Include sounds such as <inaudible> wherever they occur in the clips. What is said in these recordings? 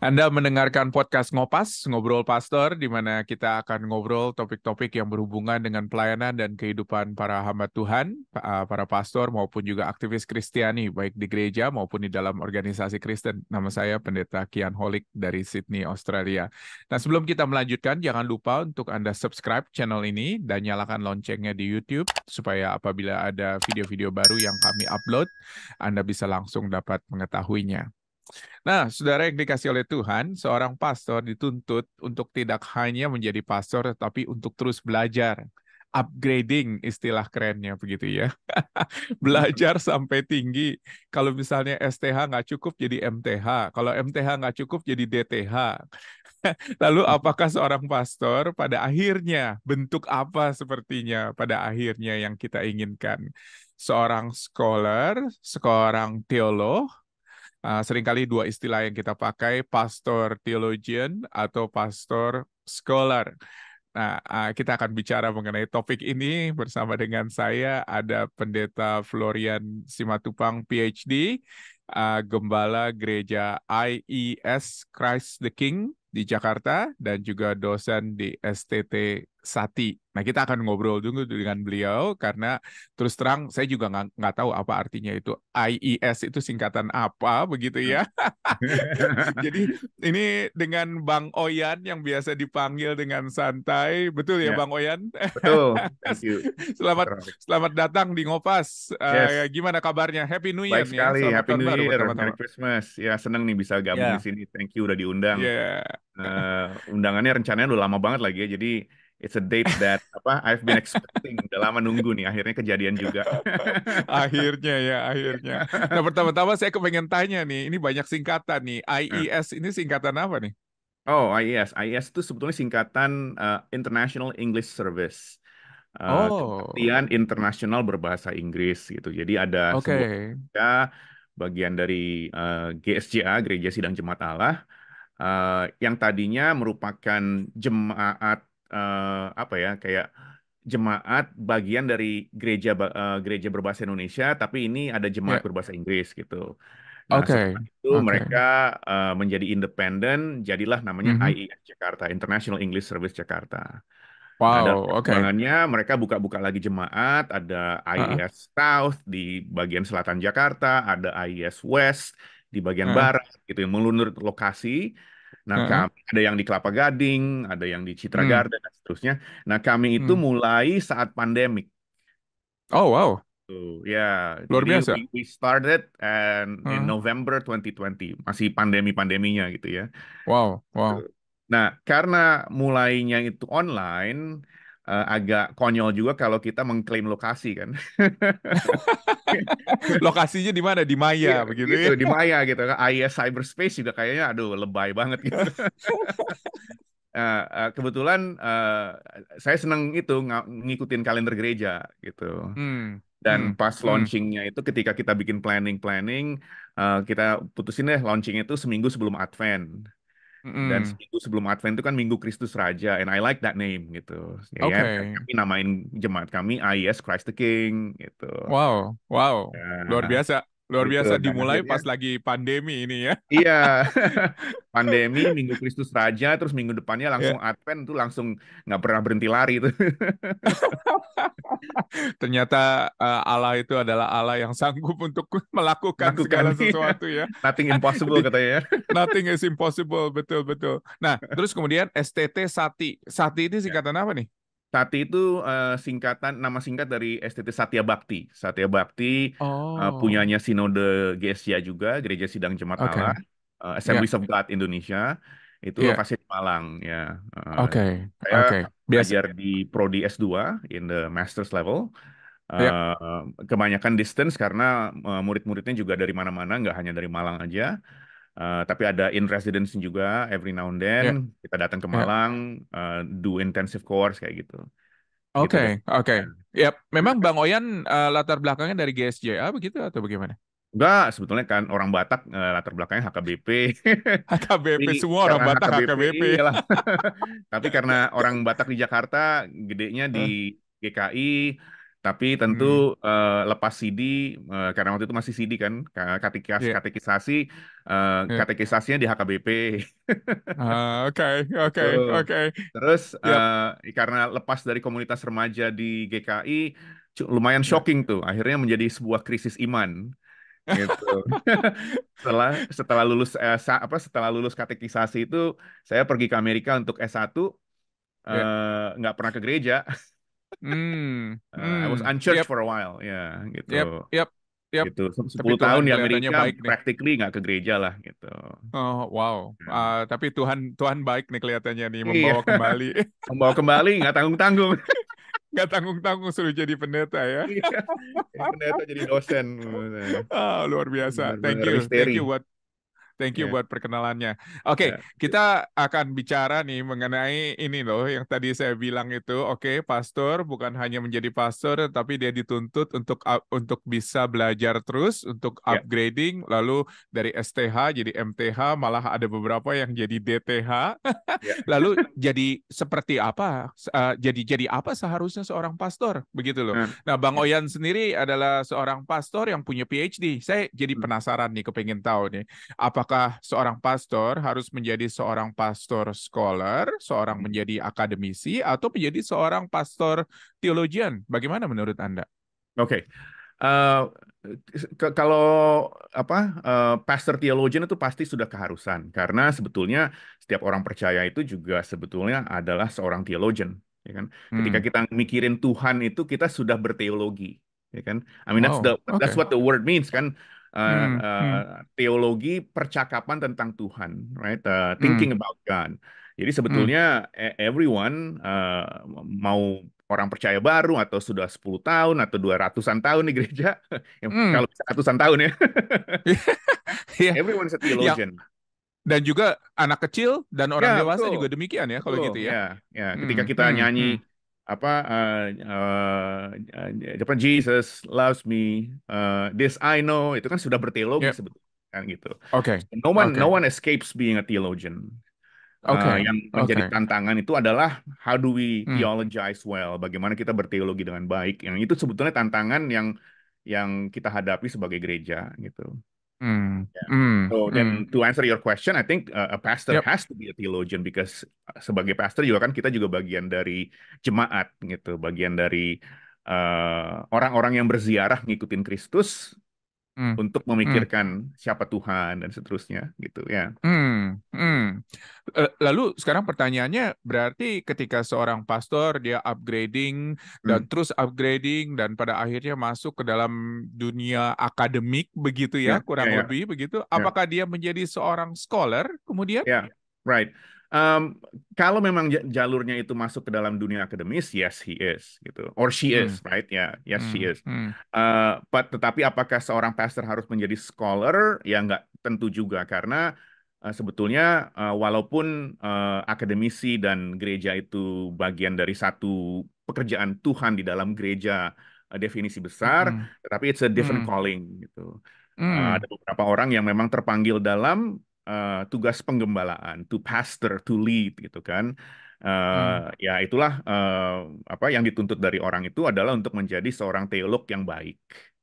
Anda mendengarkan podcast Ngopas, Ngobrol Pastor, di mana kita akan ngobrol topik-topik yang berhubungan dengan pelayanan dan kehidupan para hamba Tuhan, eh, para pastor maupun juga aktivis Kristiani, baik di gereja maupun di dalam organisasi Kristen. Nama saya Pendeta Kian Holik dari Sydney, Australia. Nah, sebelum kita melanjutkan, jangan lupa untuk Anda subscribe channel ini dan nyalakan loncengnya di YouTube, supaya apabila ada video-video baru yang kami upload, Anda bisa langsung dapat mengetahuinya. Nah, saudara yang dikasih oleh Tuhan, seorang pastor dituntut untuk tidak hanya menjadi pastor, tetapi untuk terus belajar. Upgrading istilah kerennya begitu ya. <laughs> belajar sampai tinggi. Kalau misalnya STH nggak cukup jadi MTH. Kalau MTH nggak cukup jadi DTH. <laughs> Lalu apakah seorang pastor pada akhirnya bentuk apa sepertinya pada akhirnya yang kita inginkan? Seorang scholar, seorang teolog, Ah, seringkali dua istilah yang kita pakai, pastor theologian atau pastor scholar. Nah, ah, kita akan bicara mengenai topik ini bersama dengan saya ada Pendeta Florian Simatupang PhD, ah, gembala gereja IES Christ the King di Jakarta dan juga dosen di STT Sati. Nah kita akan ngobrol dulu dengan beliau karena terus terang saya juga nggak tahu apa artinya itu IES itu singkatan apa begitu ya. Hmm. <laughs> Jadi ini dengan Bang Oyan yang biasa dipanggil dengan santai, betul ya, ya. Bang Oyan? Betul. <laughs> Thank you. selamat selamat datang di Ngopas. Eh, yes. Uh, gimana kabarnya? Happy New Year. Baik ya. sekali. Ya. Happy New Year. Teman -teman. Merry Christmas. Ya seneng nih bisa gabung yeah. di sini. Thank you udah diundang. Yeah. Ya. Uh, undangannya rencananya udah lama banget lagi ya. Jadi It's a date that apa I've been expecting udah lama nunggu nih akhirnya kejadian juga. <laughs> akhirnya ya akhirnya. Nah pertama-tama saya kepengen tanya nih ini banyak singkatan nih hmm. IES ini singkatan apa nih? Oh IES IES itu sebetulnya singkatan uh, International English Service. Uh, oh. Kementerian Internasional berbahasa Inggris gitu. Jadi ada okay. sebuah bagian dari uh, eh, GSJA Gereja Sidang Jemaat Allah uh, yang tadinya merupakan jemaat uh, apa ya kayak jemaat bagian dari gereja uh, gereja berbahasa Indonesia tapi ini ada jemaat yeah. berbahasa Inggris gitu. Nah, okay. itu okay. mereka uh, menjadi independen, jadilah namanya mm-hmm. IES Jakarta, International English Service Jakarta. Nah, wow, oke. Okay. mereka buka-buka lagi jemaat, ada IES uh-huh. South di bagian selatan Jakarta, ada IES West di bagian uh-huh. barat gitu yang melunur lokasi Nah, uh-huh. kami ada yang di Kelapa Gading, ada yang di Citra hmm. Garden dan seterusnya. Nah, kami itu hmm. mulai saat pandemik. Oh, wow. So, ya, yeah. luar biasa. We, we started and uh-huh. in November 2020, masih pandemi-pandeminya gitu ya. Wow, wow. Nah, karena mulainya itu online, uh, agak konyol juga kalau kita mengklaim lokasi kan. <laughs> Lokasinya di mana? Di Maya ya, begitu gitu, ya. Di Maya gitu. kan, Aya cyberspace juga kayaknya aduh lebay banget gitu. uh, <laughs> uh, kebetulan uh, saya seneng itu ng ngikutin kalender gereja gitu. Hmm. Dan hmm. pas hmm. launchingnya itu ketika kita bikin planning-planning, uh, kita putusin deh launching itu seminggu sebelum Advent. Mm. Dan seminggu sebelum Advent itu kan Minggu Kristus Raja, and I like that name gitu. Ya, okay. ya kami namain jemaat kami IES ah, Christ the King gitu. Wow, wow, ya. luar biasa. Luar gitu, biasa gitu, dimulai pas lagi pandemi ini ya. <laughs> Iya. <laughs> pandemi Minggu Kristus Raja terus minggu depannya iya. langsung yeah. Advent tuh langsung nggak pernah berhenti lari itu. <laughs> Ternyata uh, Allah itu adalah Allah yang sanggup untuk melakukan, Lakukan, segala iya. sesuatu ya. Nothing impossible katanya ya. Nothing is impossible betul betul. Nah, terus kemudian STT Sati. Sati ini iya. singkatan yeah. apa nih? Sati itu uh, singkatan nama singkat dari STT Satya Bakti. Satya Bakti, eh, oh. uh, punyanya Sinode GSJ juga, Gereja Sidang Jemaat okay. Allah, uh, Assembly yeah. of God Indonesia, itu yeah. lokasinya di Malang, ya, Oke, Saya oke. Okay. belajar di prodi S2 in the master's level, Uh, ya. yeah. kebanyakan distance karena, murid-muridnya juga dari mana-mana, nggak hanya dari Malang aja. Uh, tapi ada in residence juga every now and then yeah. kita datang ke ya. Malang yeah. uh, do intensive course kayak gitu. gitu oke, okay, oke. Okay. Ya, yep. Memang Bang Oyan uh, latar belakangnya dari GSJA begitu atau bagaimana? Enggak, sebetulnya kan orang Batak eh, latar belakangnya HKBP. HKBP <laughs> semua orang Batak HKBP. HKBP. <laughs> Tapi karena orang Batak di Jakarta gedenya di hmm. GKI, tapi tentu hmm. uh, lepas CD uh, karena waktu itu masih CD kan, katekis yeah. katekisasi uh, yeah. katekisasinya di HKBP. Ah, oke, <laughs> oke, oke. Terus yeah. Iya. uh, karena lepas dari komunitas remaja di GKI lumayan iya. shocking tuh, akhirnya menjadi sebuah krisis iman gitu. <laughs> setelah setelah lulus eh, sa, apa setelah lulus katekisasi itu saya pergi ke Amerika untuk S1 iya. nggak yeah. uh, pernah ke gereja. Hmm. Uh, I was hmm. unchurched yep. for a while, ya yeah, gitu. Yep. Yep. Yep. Gitu. 10 tapi tahun di Amerika baik practically nggak ke gereja lah gitu. Oh, wow. Hmm. Uh, tapi Tuhan Tuhan baik nih kelihatannya nih iya. membawa kembali. <laughs> membawa kembali nggak tanggung-tanggung. <laughs> nggak tanggung-tanggung suruh jadi pendeta ya. Iya. pendeta jadi dosen. oh, <laughs> luar biasa. Thank you. Thank you buat Thank you yeah. buat perkenalannya. Oke, okay, ya. yeah. kita akan bicara nih mengenai ini loh yang tadi saya bilang itu. Oke, okay, pastor bukan hanya menjadi pastor tapi dia dituntut untuk untuk bisa belajar terus, untuk ya. upgrading yeah. lalu dari STH jadi MTH, malah ada beberapa yang jadi DTH. yeah. <laughs> lalu jadi seperti apa? Uh, jadi jadi apa seharusnya seorang pastor? Begitu loh. Yeah. Nah, Bang ya. Oyan sendiri adalah seorang pastor yang punya PhD. Saya jadi hmm. penasaran nih kepengen tahu nih apa apakah seorang pastor harus menjadi seorang pastor scholar, seorang hmm. menjadi akademisi, atau menjadi seorang pastor teologian? Bagaimana menurut Anda? Oke. Okay. Uh, eh, kalau apa uh, pastor teologian itu pasti sudah keharusan karena sebetulnya setiap orang percaya itu juga sebetulnya adalah seorang teologian, ya kan hmm. ketika kita mikirin Tuhan itu kita sudah berteologi ya kan I mean that's, that's the that's okay. what the word means kan uh, hmm, uh, teologi percakapan tentang Tuhan, right? Uh, thinking hmm. about God. Jadi hmm. sebetulnya hmm. everyone uh, mau orang percaya baru atau sudah 10 tahun atau dua ratusan tahun di gereja, <laughs> hmm. kalau bisa ratusan tahun ya. yeah. <laughs> Iya. Everyone is a theologian. Yeah dan juga anak kecil dan orang yeah, dewasa betul. juga demikian ya kalau betul. gitu ya. Yeah. Yeah. ketika kita nyanyi hmm apa uh, uh, Jesus loves me uh, this I know itu kan sudah berteologi yep. Ya. sebetulnya kan gitu. Oke. Okay. No one okay. no one escapes being a theologian. Oke. Okay. yang menjadi okay. tantangan itu adalah how do we hmm. theologize well? Bagaimana kita berteologi dengan baik? Yang itu sebetulnya tantangan yang yang kita hadapi sebagai gereja gitu. Mm. Yeah. Mm. So then mm. to answer your question, I think uh, a pastor yep. has to be a theologian because uh, sebagai pastor juga kan kita juga bagian dari jemaat gitu, bagian dari uh, orang-orang uh, yang berziarah ngikutin Kristus hmm. untuk hmm. memikirkan hmm. siapa Tuhan dan seterusnya gitu ya. Hmm. Hmm. Eh, lalu sekarang pertanyaannya berarti ketika seorang pastor dia upgrading dan hmm. terus upgrading dan pada akhirnya masuk ke dalam dunia akademik begitu ya, ya kurang ya, ya. lebih begitu, ya. apakah ya. dia menjadi seorang scholar kemudian? Ya, right um, kalau memang jalurnya itu masuk ke dalam dunia akademis, yes he is gitu, or she hmm. is, right? Ya, yeah. yes hmm. she is. Hmm. Uh, tetapi apakah seorang pastor harus menjadi scholar? Ya nggak tentu juga karena uh, sebetulnya uh, walaupun uh, akademisi dan gereja itu bagian dari satu pekerjaan Tuhan di dalam gereja uh, definisi besar, hmm. tetapi it's a different hmm. calling gitu. Hmm. Uh, ada beberapa orang yang memang terpanggil dalam uh, tugas penggembalaan, to pastor, to lead gitu kan. Uh, hmm. Ya itulah uh, apa yang dituntut dari orang itu adalah untuk menjadi seorang teolog yang baik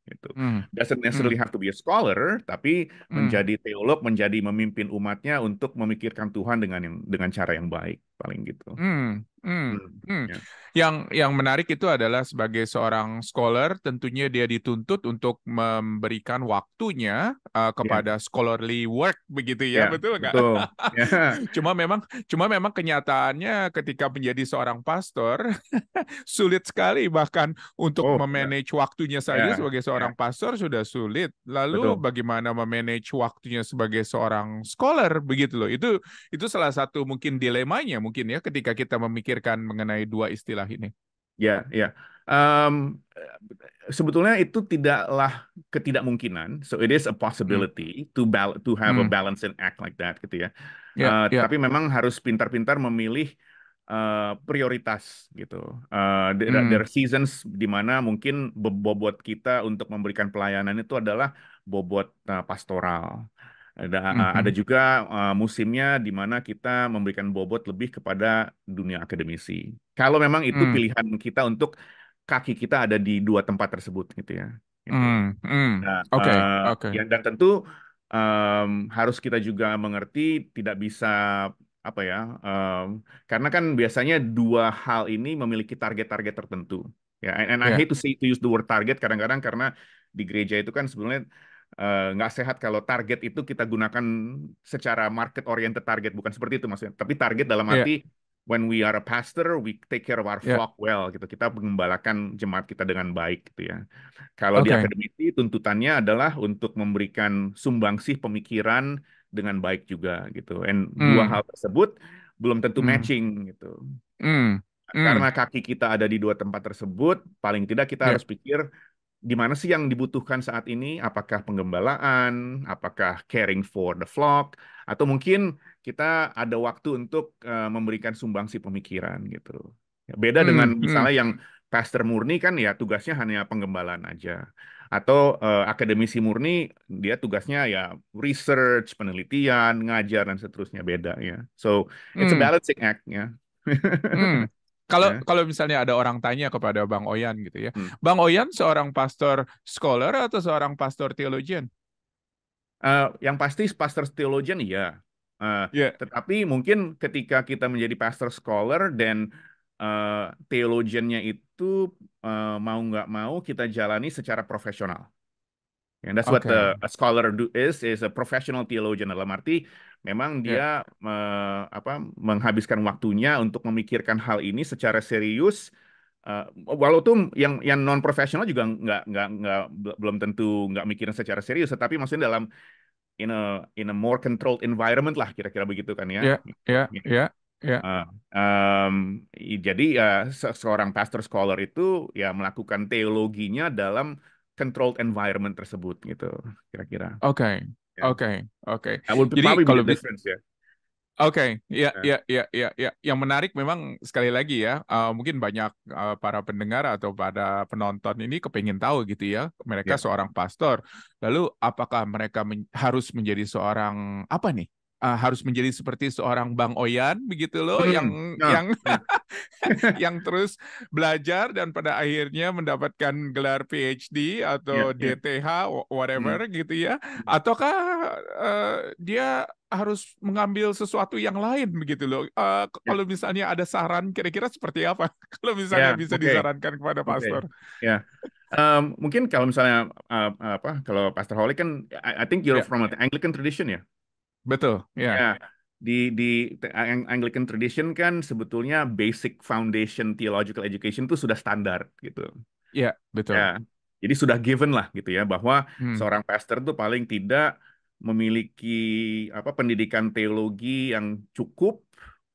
gitu. Hmm. Doesn't hmm. necessarily hmm. have to be a scholar, tapi hmm. menjadi teolog, menjadi memimpin umatnya untuk memikirkan Tuhan dengan yang dengan cara yang baik paling gitu. Hmm, hmm. Hmm. Hmm. Ya. Yang yang menarik itu adalah sebagai seorang scholar, tentunya dia dituntut untuk memberikan waktunya uh, kepada yeah. scholarly work, begitu ya, yeah, betul nggak? Yeah. <laughs> cuma memang, cuma memang kenyataannya ketika menjadi seorang pastor <laughs> sulit sekali bahkan untuk oh, ya. memanage yeah. waktunya saja yeah. sebagai ya. seorang yeah. pastor sudah sulit. Lalu betul. bagaimana memanage waktunya sebagai seorang scholar, begitu loh? Itu itu salah satu mungkin dilemanya mungkin ya ketika kita memikirkan mengenai dua istilah ini. Ya, ya. Um, sebetulnya itu tidaklah ketidakmungkinan. So it is a possibility hmm. to bal to have hmm. a balance and act like that gitu ya. Yeah, ya, uh, yeah. Tapi memang harus pintar-pintar memilih Uh, prioritas gitu. Uh, hmm. there are seasons di mana mungkin bobot kita untuk memberikan pelayanan itu adalah bobot uh, pastoral. Ada mm-hmm. ada juga uh, musimnya di mana kita memberikan bobot lebih kepada dunia akademisi. Kalau memang itu mm. pilihan kita untuk kaki kita ada di dua tempat tersebut gitu ya. Gitu. Mm, hmm Nah, okay, uh, okay. dan tentu um, harus kita juga mengerti tidak bisa apa ya um, karena kan biasanya dua hal ini memiliki target-target tertentu ya and, and yeah. I ya. hate to say to use the word target kadang-kadang karena di gereja itu kan sebenarnya Eh, nggak uh, sehat kalau target itu kita gunakan secara market oriented target bukan seperti itu maksudnya tapi target dalam iya. arti yeah. when we are a pastor we take care of our yeah. flock well gitu kita mengembalakan jemaat kita dengan baik gitu ya kalau okay. di akademisi tuntutannya adalah untuk memberikan sumbangsih pemikiran dengan baik juga gitu and mm. dua hmm. hal tersebut belum tentu mm. matching gitu mm. Mm. karena hmm. kaki kita ada di dua tempat tersebut paling tidak kita yeah. harus pikir di mana sih yang dibutuhkan saat ini? Apakah penggembalaan, apakah caring for the flock, atau mungkin kita ada waktu untuk uh, memberikan sumbangsi pemikiran gitu. Ya, beda hmm, dengan hmm. misalnya hmm. yang pastor murni kan ya tugasnya hanya penggembalaan aja. Atau uh, akademisi murni dia tugasnya ya research, penelitian, ngajar dan seterusnya beda ya. So it's hmm. a balancing act ya. hmm. Kalau yeah. kalau misalnya ada orang tanya kepada Bang Oyan gitu ya, hmm. Bang Oyan seorang pastor scholar atau seorang pastor teologian? Uh, eh, yang pasti pastor theologian iya. Uh, eh, yeah. Tetapi mungkin ketika kita menjadi pastor scholar dan uh, eh, teologiannya itu uh, mau nggak mau kita jalani secara profesional. And that's okay. what a, a scholar do is is a professional theologian dalam arti Memang ya. dia yeah. me, apa, menghabiskan waktunya untuk memikirkan hal ini secara serius. Uh, eh, walau tuh yang yang non profesional juga nggak nggak nggak belum tentu nggak mikirin secara serius, tetapi maksudnya dalam in a in a more controlled environment lah kira-kira begitu kan ya? Ya, ya, iya. ya. ya. Eh, jadi uh, se seorang pastor scholar itu ya melakukan teologinya dalam controlled environment tersebut gitu kira-kira. Oke. Okay. Ya. Oke, oke. Jadi kalau difference ya. Oke, okay. Iya, ya, yeah. ya, ya, ya, ya. Yang menarik memang sekali lagi ya, uh, mungkin banyak uh, para pendengar atau pada penonton ini kepingin tahu gitu ya, mereka yeah. seorang pastor. Lalu apakah mereka men harus menjadi seorang apa nih? uh, harus menjadi seperti seorang Bang Oyan begitu loh hmm, yang nah. yang hmm. <laughs> yang terus belajar dan pada akhirnya mendapatkan gelar PhD atau yeah, ya. DTH yeah. whatever hmm. gitu ya hmm. ataukah uh, dia harus mengambil sesuatu yang lain begitu loh. Uh, eh, yeah. Kalau misalnya ada saran kira-kira seperti apa? <laughs> kalau ya, misalnya yeah, bisa okay. disarankan kepada pastor. Ya. Um, mungkin kalau misalnya uh, apa kalau pastor Holly kan I, I think you're yeah. from an Anglican tradition ya. Betul, ya. Yeah. Di di Anglican tradition kan sebetulnya basic foundation theological education itu sudah standar gitu. Ya, yeah, betul. Yeah. Jadi sudah given lah gitu ya bahwa hmm. seorang pastor tuh paling tidak memiliki apa pendidikan teologi yang cukup,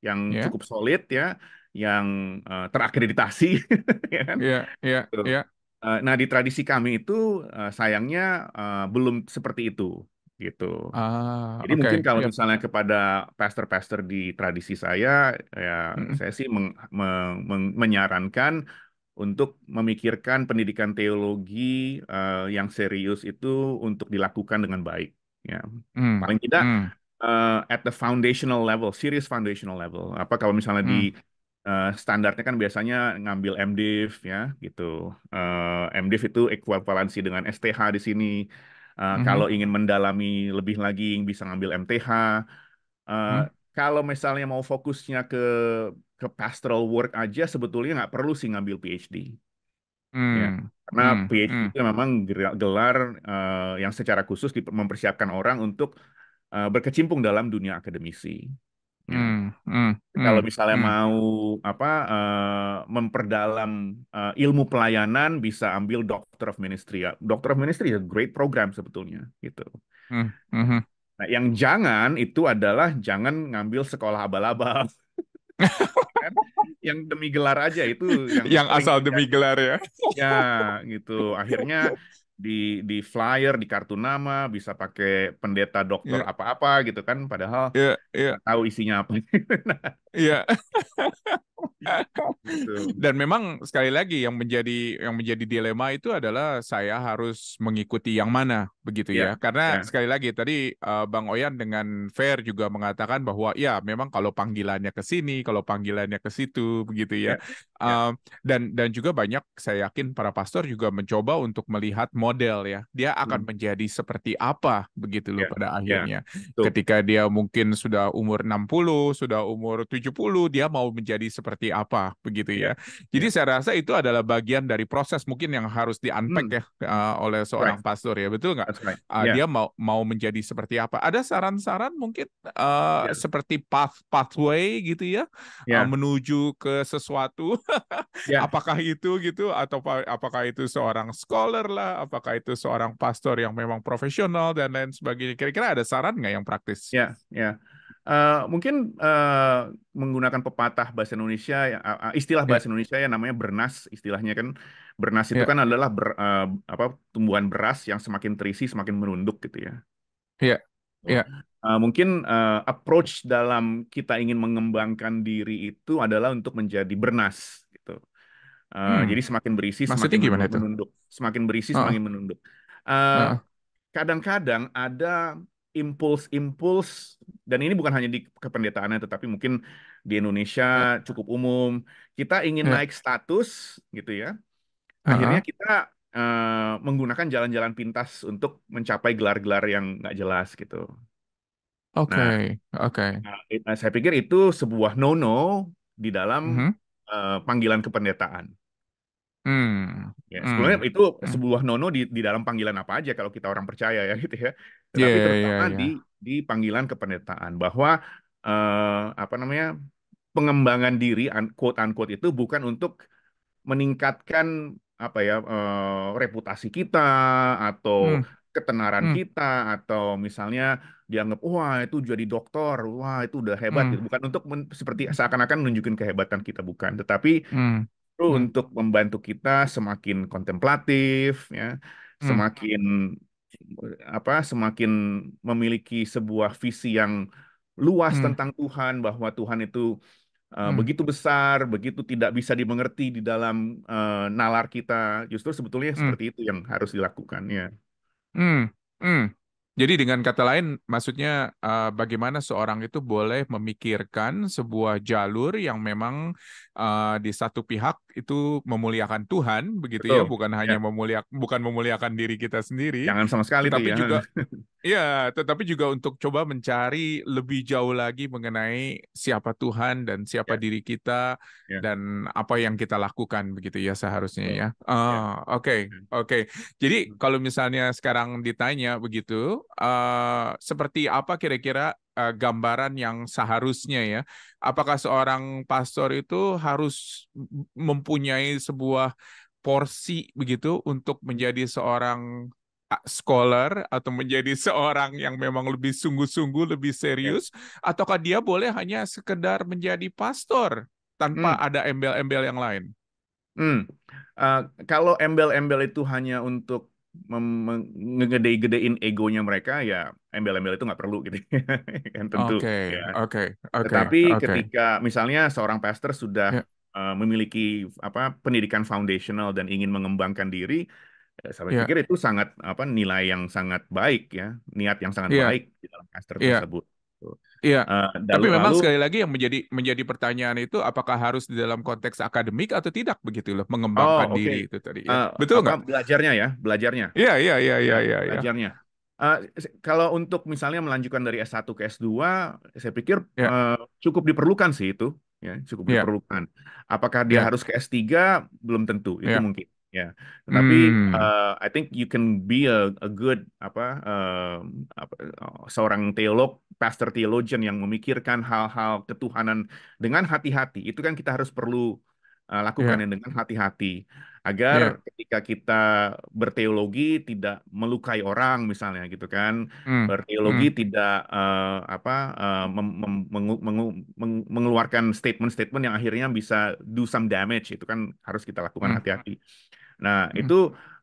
yang yeah. cukup solid ya, yang uh, terakreditasi <laughs> ya kan? Iya, iya, iya. Nah, di tradisi kami itu eh, sayangnya belum seperti itu gitu. Ah, Jadi okay. mungkin kalau iya. misalnya kepada pastor-pastor di tradisi saya, ya -hmm. saya sih meng, meng, meng, menyarankan untuk memikirkan pendidikan teologi uh, yang serius itu untuk dilakukan dengan baik. Ya, mm. paling tidak mm. uh, at the foundational level, serious foundational level. Apa kalau misalnya mm. di Uh, standarnya kan biasanya ngambil MDiv ya gitu. Uh, MDiv itu ekuivalensi dengan STH di sini. Eh, mm-hmm. Kalau ingin mendalami lebih lagi bisa ngambil MTH. Uh, eh, mm-hmm. Kalau misalnya mau fokusnya ke ke pastoral work aja sebetulnya nggak perlu sih ngambil PhD. Mm. Ya, karena mm. PhD mm. itu memang gelar uh, yang secara khusus mempersiapkan orang untuk uh, berkecimpung dalam dunia akademisi. Mm, mm, Kalau hmm, misalnya mm. mau apa uh, memperdalam uh, ilmu pelayanan bisa ambil Doctor of Ministry. Ya, Doctor of Ministry ya great program sebetulnya gitu. Mm, mm -hmm. Nah, yang jangan itu adalah jangan ngambil sekolah abal-abal. <laughs> Kan? yang demi gelar aja itu yang, yang asal demi gelar ya. Ya, gitu. Akhirnya di di flyer di kartu nama bisa pakai pendeta dokter yeah. apa apa gitu kan padahal yeah, yeah. tahu isinya apa iya yeah. <laughs> <laughs> Gitu. Dan memang sekali lagi yang menjadi yang menjadi dilema itu adalah saya harus mengikuti yang mana begitu yeah. ya. Karena yeah. sekali lagi tadi uh, Bang Oyan dengan fair juga mengatakan bahwa ya memang kalau panggilannya ke sini, kalau panggilannya ke situ begitu ya. Yeah. Ya, ya. Yeah. dan dan juga banyak saya yakin para pastor juga mencoba untuk melihat model ya. Dia akan hmm. menjadi seperti apa begitu loh yeah. pada ya. akhirnya. Yeah. Ketika dia mungkin sudah umur 60, sudah umur 70, dia mau menjadi seperti apa begitu ya. Iya, Jadi iya. saya rasa itu adalah bagian dari proses mungkin yang harus di unpack hmm. ya uh, oleh seorang right. pastor ya betul nggak? Right. Uh, Dia mau mau menjadi seperti apa? Ada saran-saran mungkin uh, eh, yeah. seperti path pathway gitu ya yeah. uh, menuju ke sesuatu. <laughs> yeah. Apakah itu gitu atau apakah itu seorang scholar lah? Apakah itu seorang pastor yang memang profesional dan lain sebagainya? Kira-kira ada saran nggak yang praktis? Ya yeah. ya. Yeah. Eh, mungkin uh, menggunakan pepatah bahasa Indonesia, uh, istilah ya. bahasa yeah. Indonesia yang namanya bernas, istilahnya kan bernas itu yeah. kan adalah ber, uh, apa tumbuhan beras yang semakin terisi semakin menunduk gitu ya. Iya. Yeah. Ya. Yeah. Uh, mungkin uh, approach dalam kita ingin mengembangkan diri itu adalah untuk menjadi bernas gitu. Uh, hmm. Jadi semakin berisi semakin gimana menunduk, itu? semakin berisi semakin menunduk. Uh, uh. Kadang-kadang uh. ada impuls-impuls dan ini bukan hanya di kependetaannya tetapi mungkin di Indonesia ya. cukup umum kita ingin yeah. naik status gitu ya akhirnya uh -huh. kita uh, menggunakan jalan-jalan pintas untuk mencapai gelar-gelar yang nggak jelas gitu oke okay. nah, oke okay. Nah, nah, saya pikir itu sebuah no no di dalam uh -huh. uh, panggilan kependetaan Hmm. Ya, hmm. sebenarnya hmm. itu sebuah nono di, di dalam panggilan apa aja kalau kita orang percaya ya gitu ya. Tetapi yeah, iya, terutama yeah, yeah. di di panggilan kependetaan bahwa uh, apa namanya pengembangan diri quote unquote itu bukan untuk meningkatkan apa ya uh, reputasi kita atau hmm. ketenaran hmm. kita atau misalnya dianggap wah itu jadi dokter wah itu udah hebat hmm. bukan untuk men, seperti seakan-akan nunjukin kehebatan kita bukan tetapi hmm. hmm. untuk membantu kita semakin kontemplatif ya hmm. semakin apa semakin memiliki sebuah visi yang luas hmm. tentang Tuhan bahwa Tuhan itu uh, hmm. begitu besar, begitu tidak bisa dimengerti di dalam uh, nalar kita. Justru sebetulnya hmm. seperti itu yang harus dilakukan ya. Hmm. Hmm. Jadi dengan kata lain, maksudnya uh, bagaimana seorang itu boleh memikirkan sebuah jalur yang memang uh, di satu pihak itu memuliakan Tuhan begitu ya, Betul. ya bukan ya. hanya memuliak bukan memuliakan diri kita sendiri jangan sama sekali tapi ya. juga <laughs> ya tetapi juga untuk coba mencari lebih jauh lagi mengenai siapa Tuhan dan siapa ya. diri kita ya. dan apa yang kita lakukan begitu ya seharusnya ya, ya. Ah, oke hmm. oke okay. jadi hmm. kalau misalnya sekarang ditanya begitu uh, seperti apa kira-kira uh, gambaran yang seharusnya ya. Apakah seorang pastor itu harus mempunyai sebuah porsi begitu untuk menjadi seorang scholar atau menjadi <laughs> seorang yang memang lebih sungguh-sungguh, lebih serius, ya. ataukah dia boleh hanya sekedar menjadi pastor tanpa hmm. ada embel-embel yang lain? Hmm. Uh, kalau embel-embel itu hanya untuk menggede gedein egonya mereka, ya embel-embel itu nggak perlu gitu ya, <laughs> kan tentu. Oke, okay, ya. oke, okay, oke. Okay, Tetapi okay. ketika misalnya seorang pastor sudah yeah. Ya. uh, memiliki apa pendidikan foundational dan ingin mengembangkan diri, ya, saya yeah. pikir itu sangat apa nilai yang sangat baik ya, niat yang sangat yeah. baik di dalam pastor yeah. tersebut. Gitu. Iya. Uh, Tapi lalu, memang sekali lagi yang menjadi menjadi pertanyaan itu apakah harus di dalam konteks akademik atau tidak begitu loh mengembangkan oh, okay. diri itu tadi. Ya. Uh, Betul nggak? Belajarnya ya, belajarnya. Iya iya iya iya iya. iya. Belajarnya. Eh, kalau untuk misalnya melanjutkan dari S1 ke S2, saya pikir yeah. Ya. uh, cukup diperlukan sih itu, ya cukup yeah. diperlukan. Apakah dia yeah. harus ke S3 belum tentu, itu yeah. mungkin. Ya, tapi hmm. uh, I think you can be a, a good apa, uh, apa seorang teolog, pastor theologian yang memikirkan hal-hal ketuhanan dengan hati-hati. Itu kan kita harus perlu uh, lakukan yeah. Ya dengan hati-hati agar yeah. ketika kita berteologi tidak melukai orang misalnya gitu kan mm. berteologi mm. tidak uh, apa uh, mem- meng- meng- mengeluarkan statement-statement yang akhirnya bisa do some damage itu kan harus kita lakukan mm. hati-hati hmm. nah mm. itu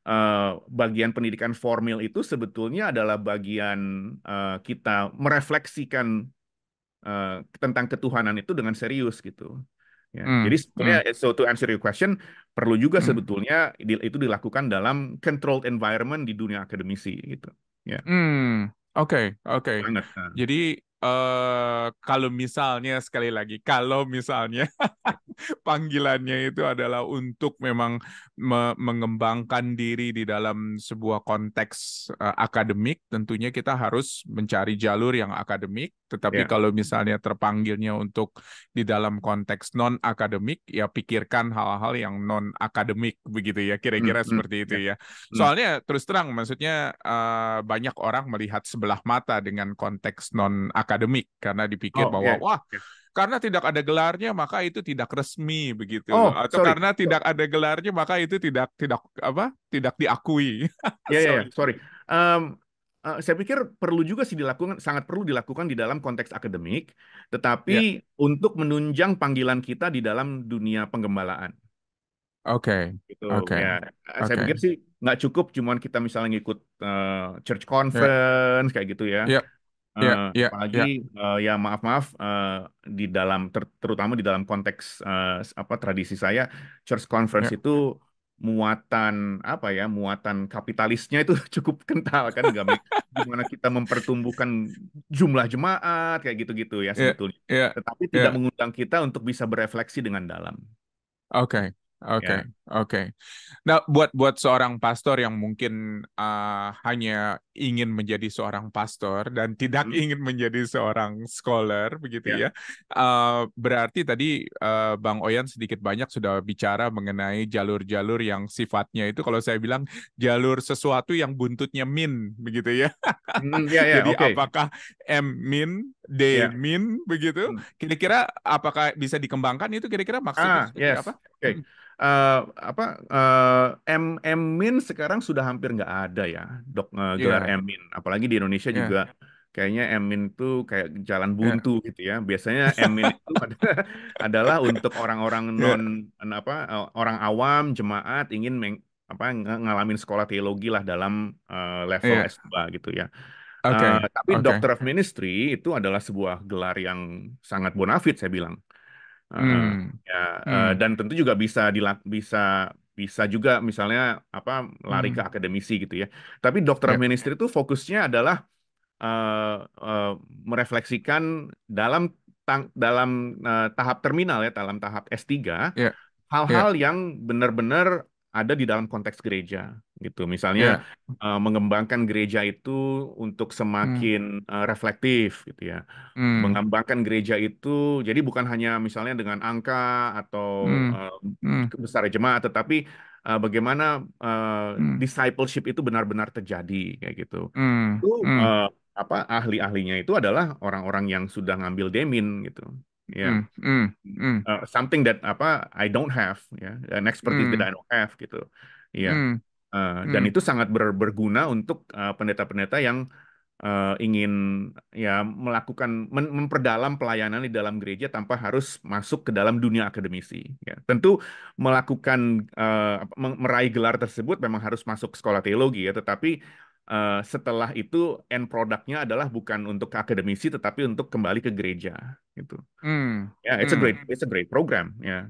Uh, bagian pendidikan formal itu sebetulnya adalah bagian uh, kita merefleksikan uh, tentang ketuhanan itu dengan serius gitu. Ya. Hmm. Jadi sebetulnya, hmm. so to answer your question, perlu juga hmm. sebetulnya itu dilakukan dalam controlled environment di dunia akademisi gitu. Ya. Hmm. Oke, okay, oke. Okay. Jadi uh, kalau misalnya sekali lagi, kalau misalnya <laughs> panggilannya itu adalah untuk memang me mengembangkan diri di dalam sebuah konteks uh, akademik, tentunya kita harus mencari jalur yang akademik. Tetapi yeah. kalau misalnya terpanggilnya untuk di dalam konteks non akademik, ya pikirkan hal-hal yang non akademik begitu ya, hmm, kira-kira mm -hmm. seperti itu yeah. ya. ya. Hmm. Soalnya terus terang, maksudnya uh, banyak orang melihat sebelah mata dengan konteks non akademik karena dipikir oh, bahwa yeah. wah ya karena tidak ada gelarnya maka itu tidak resmi begitu oh, atau sorry. karena tidak ada gelarnya maka itu tidak tidak apa tidak diakui ya yeah, ya sorry, yeah, sorry. Um, uh, saya pikir perlu juga sih dilakukan sangat perlu dilakukan di dalam konteks akademik tetapi yeah. untuk menunjang panggilan kita di dalam dunia penggembalaan oke okay. gitu okay. ya okay. saya pikir sih nggak cukup cuman kita misalnya ngikut uh, church conference yeah. kayak gitu ya yeah uh, iya, eh, yeah, apalagi yeah. Iya. Uh, ya maaf maaf uh, di dalam ter terutama di dalam konteks uh, apa tradisi saya church conference yeah. itu muatan apa ya muatan kapitalisnya itu <laughs> cukup kental kan gimana kita mempertumbuhkan jumlah jemaat kayak gitu-gitu ya iya, sebetulnya yeah, yeah, tetapi yeah. tidak mengundang kita untuk bisa berefleksi dengan dalam oke okay, oke okay. Ya. yeah. Oke. Okay. Nah, buat buat seorang pastor yang mungkin uh, hanya ingin menjadi seorang pastor dan tidak hmm. ingin menjadi seorang scholar, begitu yeah. ya. Uh, berarti tadi uh, Bang Oyan sedikit banyak sudah bicara mengenai jalur-jalur yang sifatnya itu kalau saya bilang jalur sesuatu yang buntutnya min, begitu ya. Hmm, yeah, yeah, <laughs> Jadi okay. apakah M min, D yeah. min, begitu? Hmm. Kira-kira apakah bisa dikembangkan itu kira-kira maksudnya ah, yes. apa? Okay. Hmm uh, apa uh, M M min sekarang sudah hampir nggak ada ya dok uh, gelar yeah. M min apalagi di Indonesia yeah. juga kayaknya M min itu kayak jalan iya. buntu yeah. gitu ya biasanya M min itu <laughs> adalah, untuk orang-orang iya. non yeah. apa orang awam jemaat ingin meng, apa ngalamin sekolah teologi lah dalam uh, level yeah. S2 gitu ya. Okay. Uh, tapi okay. Doctor of Ministry itu adalah sebuah gelar yang sangat bonafit saya bilang. Hmm. ya, eh, hmm. dan tentu juga bisa dilak bisa bisa juga misalnya apa lari hmm. ke akademisi gitu ya. Tapi dokter yep. Ya. ministry itu fokusnya adalah uh, uh, merefleksikan dalam tang dalam uh, tahap terminal ya, dalam tahap S3 ya. hal-hal yeah. yeah. yang benar-benar ada di dalam konteks gereja gitu. Misalnya yeah. Ya. uh, mengembangkan gereja itu untuk hmm. semakin mm. uh, reflektif gitu ya. Mm. Mengembangkan gereja itu jadi bukan hanya misalnya dengan angka atau mm. Uh, besar jemaat tetapi uh, bagaimana uh, mm. discipleship itu benar-benar terjadi kayak gitu. Mm. Itu mm. Uh, apa ahli-ahlinya itu adalah orang-orang yang sudah ngambil demin gitu ya yeah. mm, mm, mm. Uh, something that apa I don't have ya yeah. an expertise mm. that hmm. I don't have gitu ya yeah. mm. Uh, hmm. Dan itu sangat ber, berguna untuk pendeta eh, pendeta-pendeta yang uh, ingin ya melakukan mem memperdalam pelayanan di dalam gereja tanpa harus masuk ke dalam dunia akademisi. Ya. Tentu melakukan uh, meraih gelar tersebut memang harus masuk sekolah teologi ya, tetapi uh, setelah itu end produknya adalah bukan untuk akademisi tetapi untuk kembali ke gereja gitu. Hmm. Ya, yeah, it's hmm. a great it's a great program ya. Yeah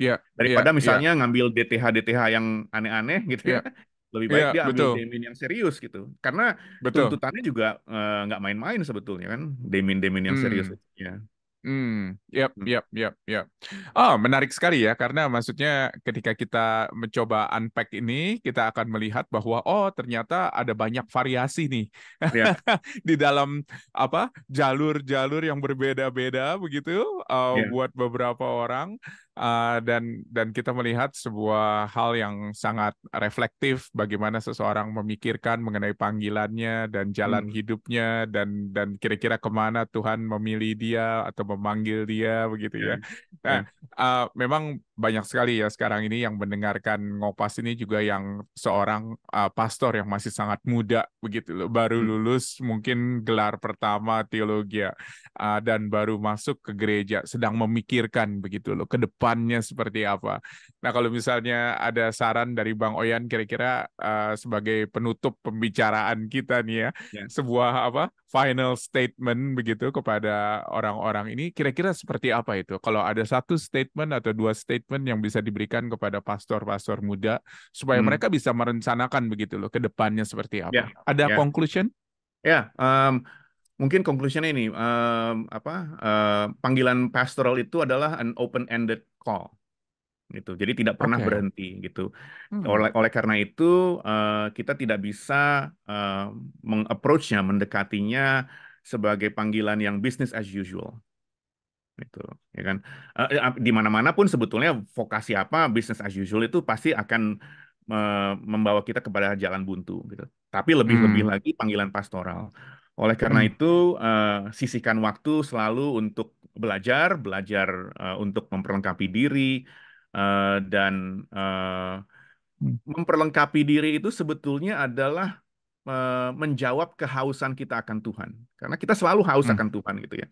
yeah, daripada yeah, misalnya yeah. ngambil DTH DTH yang aneh-aneh gitu yeah. ya <laughs> lebih baik yeah, dia ambil Demin yang serius gitu karena betul. tuntutannya juga eh, nggak uh, main-main sebetulnya kan Demin Demin yang hmm. serius ya Hmm, yep, hmm. yep, yep, yep. Oh, menarik sekali ya, karena maksudnya ketika kita mencoba unpack ini, kita akan melihat bahwa oh ternyata ada banyak variasi nih yeah. <laughs> di dalam apa jalur-jalur yang berbeda-beda begitu yeah. Uh, iya. buat beberapa orang uh, dan dan kita melihat sebuah hal yang sangat reflektif bagaimana seseorang memikirkan mengenai panggilannya dan jalan hmm. hidupnya dan dan kira-kira kemana Tuhan memilih dia atau memanggil dia begitu yeah. ya. Iya, nah, yeah. uh, memang banyak sekali ya sekarang ini yang mendengarkan ngopas ini juga yang seorang uh, pastor yang masih sangat muda begitu loh baru hmm. lulus mungkin gelar pertama teologi ya, uh, dan baru masuk ke gereja sedang memikirkan begitu loh ke depannya seperti apa. Nah, kalau misalnya ada saran dari Bang Oyan kira-kira uh, sebagai penutup pembicaraan kita nih ya, ya. sebuah apa? final statement begitu kepada orang-orang ini kira-kira seperti apa itu? Kalau ada satu statement atau dua statement yang bisa diberikan kepada pastor-pastor muda supaya hmm. mereka bisa merencanakan begitu loh ke depannya seperti apa. Ya. Ada ya. conclusion? Ya, um, mungkin conclusion ini um, apa uh, panggilan pastoral itu adalah an open ended call gitu jadi tidak pernah okay. berhenti gitu hmm. oleh oleh karena itu uh, kita tidak bisa uh, mengapproachnya mendekatinya sebagai panggilan yang business as usual itu ya kan uh, di mana mana pun sebetulnya vokasi apa business as usual itu pasti akan uh, membawa kita kepada jalan buntu gitu tapi lebih lebih hmm. lagi panggilan pastoral oleh karena hmm. itu, uh, sisihkan waktu selalu untuk belajar, belajar uh, untuk memperlengkapi diri, uh, dan uh, memperlengkapi diri itu sebetulnya adalah uh, menjawab kehausan kita akan Tuhan. Karena kita selalu haus hmm. akan Tuhan gitu ya.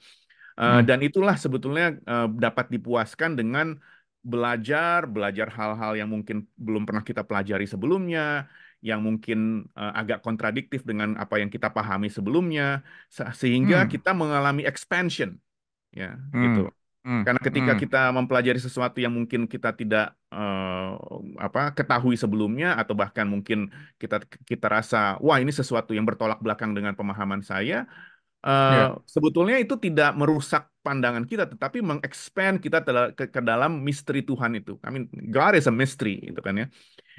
Uh, hmm. Dan itulah sebetulnya uh, dapat dipuaskan dengan belajar, belajar hal-hal yang mungkin belum pernah kita pelajari sebelumnya, yang mungkin uh, agak kontradiktif dengan apa yang kita pahami sebelumnya se sehingga hmm. kita mengalami expansion ya hmm. gitu hmm. karena ketika hmm. kita mempelajari sesuatu yang mungkin kita tidak uh, apa ketahui sebelumnya atau bahkan mungkin kita kita rasa wah ini sesuatu yang bertolak belakang dengan pemahaman saya yeah. Ya. Sebetulnya itu tidak merusak pandangan kita, tetapi mengexpand kita ke, ke dalam misteri Tuhan itu. I mean, God is a mystery, itu kan ya.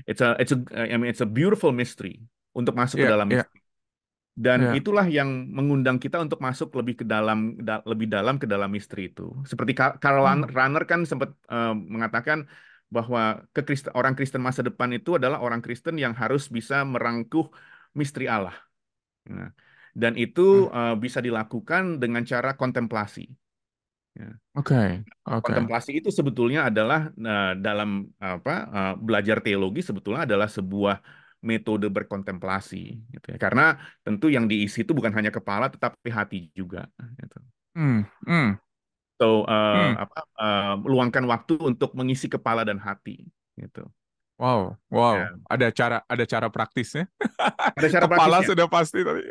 It's a, it's a, I mean, it's a beautiful mystery untuk masuk yeah, ke ya, dalam yeah. misteri. Dan yeah. itulah yang mengundang kita untuk masuk lebih ke dalam, da, lebih dalam ke dalam misteri itu. Seperti Karl hmm. Runner kan sempat uh, mengatakan bahwa ke Kristen, orang Kristen masa depan itu adalah orang Kristen yang harus bisa merangkuh misteri Allah. Nah, dan itu hmm. uh, bisa dilakukan dengan cara kontemplasi. Ya. Oke. Okay. Okay. Kontemplasi itu sebetulnya adalah uh, dalam apa uh, belajar teologi sebetulnya adalah sebuah metode berkontemplasi gitu ya. Karena tentu yang diisi itu bukan hanya kepala tetapi hati juga gitu. Hmm. Hmm. So uh, hmm. apa uh, luangkan waktu untuk mengisi kepala dan hati gitu. Wow, wow. Ya. Ada cara ada cara praktisnya. <laughs> Ada cara Kepala praktisnya. sudah pasti tadi.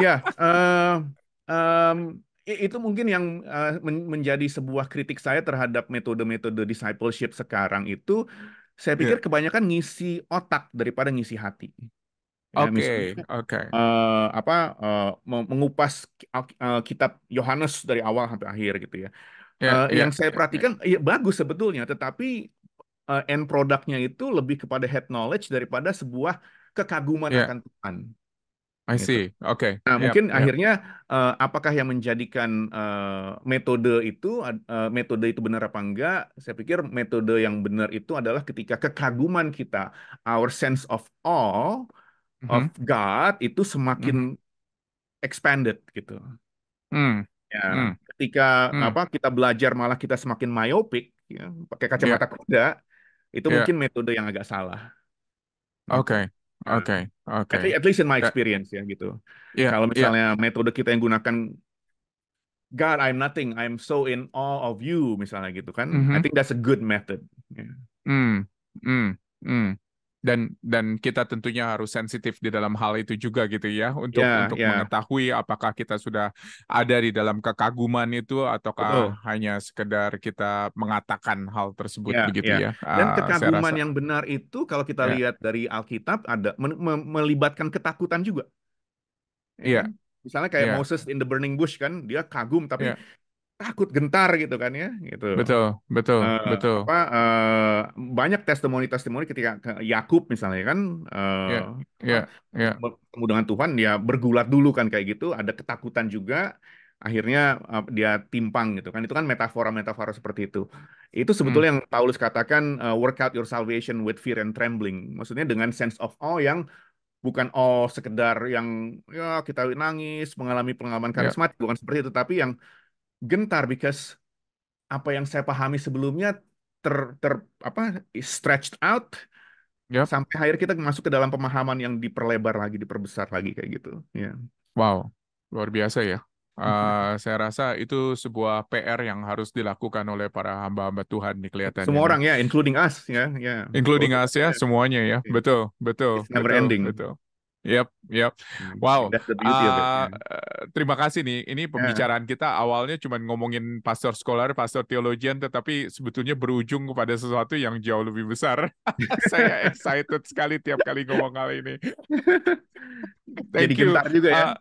ya, uh, um, itu mungkin yang uh, menjadi sebuah kritik saya terhadap metode-metode discipleship sekarang itu saya pikir yeah. kebanyakan ngisi otak daripada ngisi hati. Oke, ya, oke. Okay, okay. uh, apa uh, mengupas eh, kitab Yohanes dari awal sampai akhir gitu ya. Yeah, ya, uh, yeah, yang saya ya, ya. perhatikan yeah. ya bagus sebetulnya, tetapi uh, end produknya itu lebih kepada head knowledge daripada sebuah kekaguman yeah. akan Tuhan. I gitu. see. Oke. Okay. Nah, yep, mungkin yep. akhirnya uh, apakah yang menjadikan uh, metode itu uh, metode itu benar apa enggak? Saya pikir metode yang benar itu adalah ketika kekaguman kita, our sense of all mm-hmm. of God itu semakin mm-hmm. expanded gitu. Mm. Ya, mm. ketika mm. apa kita belajar malah kita semakin myopic ya, pakai kacamata yeah. kuda itu yeah. mungkin metode yang agak salah. Gitu. Oke. Nah, oke. Oke. At least in my experience yeah. ya gitu. Yeah. Kalau iya. misalnya yeah. metode kita yang gunakan God, I'm nothing. I'm so in all of you, misalnya gitu kan. Mm -hmm. I mm-hmm. think that's a good method. Yeah. Mm, mm, mm dan dan kita tentunya harus sensitif di dalam hal itu juga gitu ya untuk yeah, untuk yeah. mengetahui apakah kita sudah ada di dalam kekaguman itu ataukah Betul. hanya sekedar kita mengatakan hal tersebut yeah, begitu yeah. ya. Dan ah, kekaguman yang benar itu kalau kita yeah. lihat dari Alkitab ada me me melibatkan ketakutan juga. Ya iya. Yeah. Kan? Misalnya kayak yeah. Moses in the burning bush kan, dia kagum tapi yeah takut gentar gitu kan ya gitu betul betul uh, betul apa, uh, banyak testimoni testimoni ketika Yakub misalnya kan uh, eh, yeah, yeah, yeah. Ya. bertemu dengan Tuhan dia bergulat dulu kan kayak gitu ada ketakutan juga akhirnya uh, dia timpang gitu kan itu kan metafora metafora seperti itu itu sebetulnya hmm. yang Paulus katakan uh, work out your salvation with fear and trembling maksudnya dengan sense of awe yang bukan oh sekedar yang ya kita nangis mengalami pengalaman ya. karismatik yeah. bukan seperti itu tapi yang gentar because apa yang saya pahami sebelumnya ter, ter apa stretched out yep. sampai akhir kita masuk ke dalam pemahaman yang diperlebar lagi, diperbesar lagi kayak gitu. Yeah. Wow, luar biasa ya. Uh, saya rasa itu sebuah PR yang harus dilakukan oleh para hamba-hamba Tuhan nih kelihatannya. Semua orang ya, including us ya, yeah. including us ya, semuanya ya, iya. betul, betul. It's never betul, ending. Betul. Yep, Yep. Hmm, wow. Uh, terima kasih nih. Ini eh. pembicaraan yeah. kita awalnya cuma ngomongin pastor scholar, pastor teologian, tetapi sebetulnya berujung kepada sesuatu yang jauh lebih besar. <laughs> Saya excited sekali tiap kali ngomong kali ini. <laughs> Thank jadi you. gentar juga ya. Uh,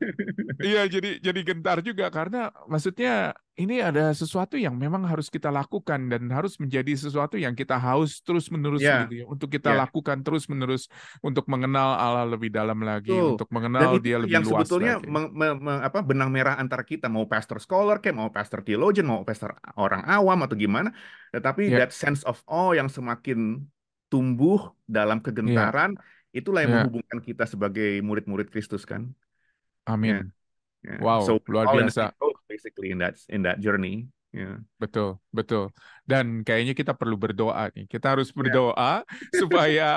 iya, jadi jadi gentar juga karena maksudnya ini ada sesuatu yang memang harus kita lakukan dan harus menjadi sesuatu yang kita haus terus menerus yeah. gitu ya, untuk kita yeah. lakukan terus menerus untuk mengenal Allah lebih dalam lagi, oh untuk mengenal Dan dia lebih yang luas sebetulnya Meng, me, me, apa benang merah antara kita mau pastor scholar kayak mau pastor theologian mau pastor orang awam atau gimana tetapi yeah. that sense of awe yang semakin tumbuh dalam iya. kegentaran yeah. itulah yang yeah. menghubungkan kita sebagai murid-murid Kristus kan amin yeah. yeah. wow so luar biasa in basically in that in that journey yeah. betul betul dan kayaknya kita perlu berdoa nih. Kita harus iya. berdoa ya. <laughs> supaya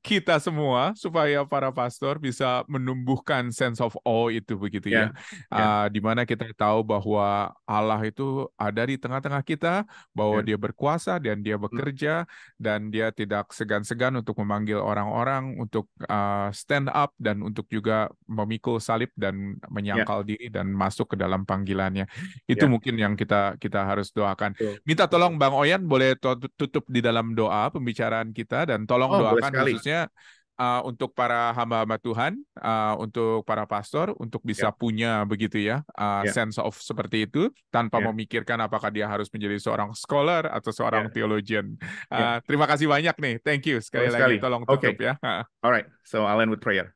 kita semua, supaya para pastor bisa menumbuhkan sense of awe itu begitu ya. ya. ya. Uh, ah, dimana kita tahu bahwa Allah itu ada di tengah-tengah kita, bahwa ya. dia berkuasa dan dia hmm. bekerja hmm. dan dia tidak segan-segan untuk memanggil orang-orang untuk uh, stand up dan untuk juga memikul salib dan iya. menyangkal ya. diri dan masuk ke dalam panggilannya. Itu ya. mungkin yang kita kita harus doakan. Minta tolong Bang Oyan boleh tutup di dalam doa pembicaraan kita dan tolong oh, doakan khususnya uh, untuk para hamba-hamba Tuhan, uh, untuk para pastor untuk bisa yeah. punya begitu ya uh, yeah. sense of seperti itu tanpa yeah. memikirkan apakah dia harus menjadi seorang scholar atau seorang yeah. theologian. Uh, yeah. Terima kasih banyak nih. Thank you sekali, sekali. lagi tolong tutup okay. ya. Alright, so I'll end with prayer.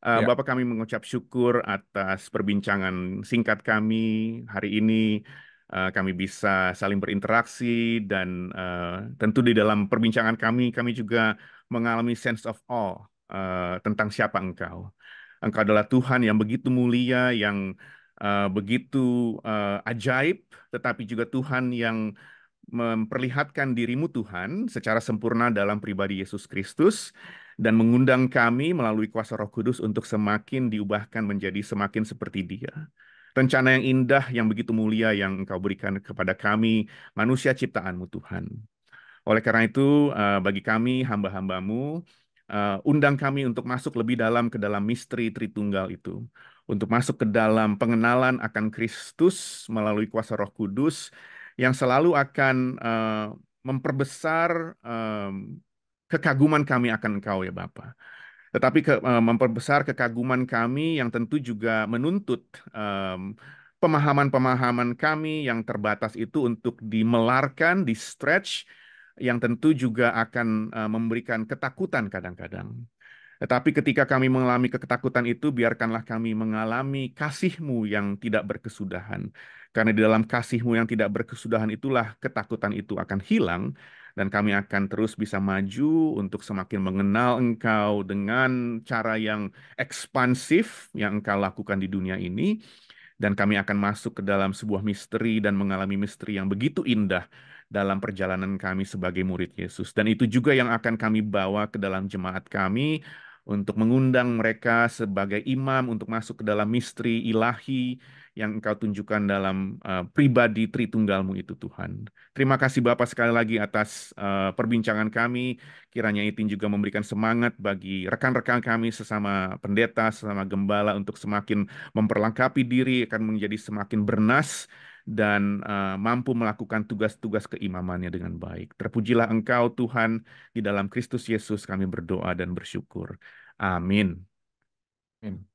Uh, yeah. Bapak kami mengucap syukur atas perbincangan singkat kami hari ini Eh, kami bisa saling berinteraksi dan uh, tentu di dalam perbincangan kami kami juga mengalami sense of awe uh, tentang siapa Engkau. Engkau adalah Tuhan yang begitu mulia, yang uh, begitu uh, ajaib, tetapi juga Tuhan yang memperlihatkan dirimu Tuhan secara sempurna dalam pribadi Yesus Kristus dan mengundang kami melalui kuasa Roh Kudus untuk semakin diubahkan menjadi semakin seperti Dia rencana yang indah, yang begitu mulia yang Engkau berikan kepada kami, manusia ciptaanmu Tuhan. Oleh karena itu, eh, bagi kami hamba-hambamu, eh, undang kami untuk masuk lebih dalam ke dalam misteri Tritunggal itu. Untuk masuk ke dalam pengenalan akan Kristus melalui kuasa roh kudus yang selalu akan eh, memperbesar kekaguman kami akan engkau ya Bapak tetapi ke, uh, memperbesar kekaguman kami yang tentu juga menuntut um, pemahaman-pemahaman kami yang terbatas itu untuk dimelarkan, di stretch, yang tentu juga akan uh, memberikan ketakutan kadang-kadang. Tetapi ketika kami mengalami ketakutan itu, biarkanlah kami mengalami kasihmu yang tidak berkesudahan. Karena di dalam kasihmu yang tidak berkesudahan itulah ketakutan itu akan hilang dan kami akan terus bisa maju untuk semakin mengenal Engkau dengan cara yang ekspansif yang Engkau lakukan di dunia ini dan kami akan masuk ke dalam sebuah misteri dan mengalami misteri yang begitu indah dalam perjalanan kami sebagai murid Yesus dan itu juga yang akan kami bawa ke dalam jemaat kami untuk mengundang mereka sebagai imam untuk masuk ke dalam misteri ilahi yang Engkau tunjukkan dalam uh, pribadi Tritunggalmu itu Tuhan. Terima kasih Bapak sekali lagi atas uh, perbincangan kami. Kiranya itu juga memberikan semangat bagi rekan-rekan kami sesama pendeta, sesama gembala untuk semakin memperlengkapi diri akan menjadi semakin bernas dan uh, mampu melakukan tugas-tugas keimamannya dengan baik. Terpujilah Engkau Tuhan di dalam Kristus Yesus kami berdoa dan bersyukur. Amin. Amin.